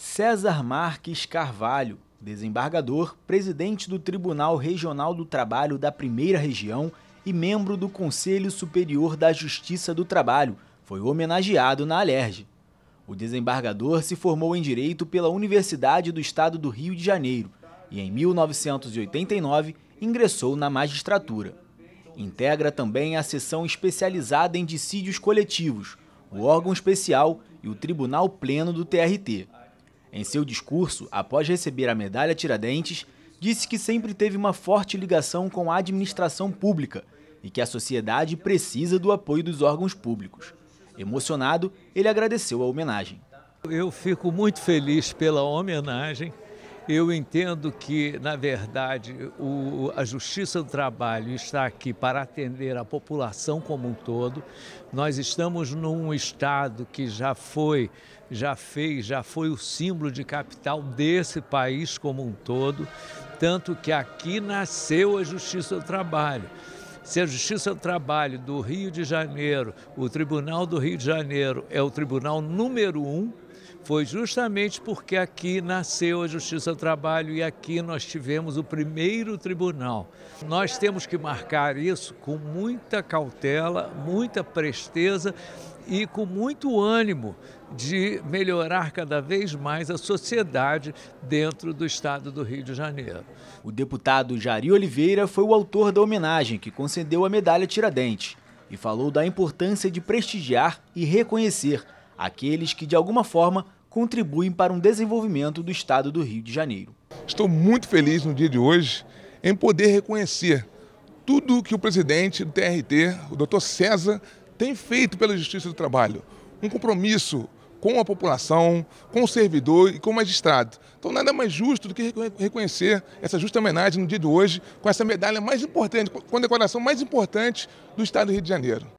César Marques Carvalho, desembargador, presidente do Tribunal Regional do Trabalho da Primeira Região e membro do Conselho Superior da Justiça do Trabalho, foi homenageado na Alerj. O desembargador se formou em Direito pela Universidade do Estado do Rio de Janeiro e, em 1989, ingressou na magistratura. Integra também a seção especializada em dissídios coletivos, o órgão especial e o Tribunal Pleno do TRT. Em seu discurso, após receber a medalha Tiradentes, disse que sempre teve uma forte ligação com a administração pública e que a sociedade precisa do apoio dos órgãos públicos. Emocionado, ele agradeceu a homenagem. Eu fico muito feliz pela homenagem eu entendo que, na verdade, o, a Justiça do Trabalho está aqui para atender a população como um todo. Nós estamos num estado que já foi, já fez, já foi o símbolo de capital desse país como um todo, tanto que aqui nasceu a Justiça do Trabalho se a Justiça do Trabalho do Rio de Janeiro, o Tribunal do Rio de Janeiro é o tribunal número um, foi justamente porque aqui nasceu a Justiça do Trabalho e aqui nós tivemos o primeiro tribunal. Nós temos que marcar isso com muita cautela, muita presteza e com muito ânimo de melhorar cada vez mais a sociedade dentro do estado do Rio de Janeiro. O deputado Jari Oliveira foi o autor da homenagem que concedeu a medalha Tiradentes e falou da importância de prestigiar e reconhecer aqueles que de alguma forma contribuem para um desenvolvimento do estado do Rio de Janeiro. Estou muito feliz no dia de hoje em poder reconhecer tudo que o presidente do TRT, o Dr. César, tem feito pela Justiça do Trabalho. Um compromisso com a população, com o servidor e com o magistrado. Então, nada mais justo do que reconhecer essa justa homenagem no dia de hoje, com essa medalha mais importante, com a decoração mais importante do Estado do Rio de Janeiro.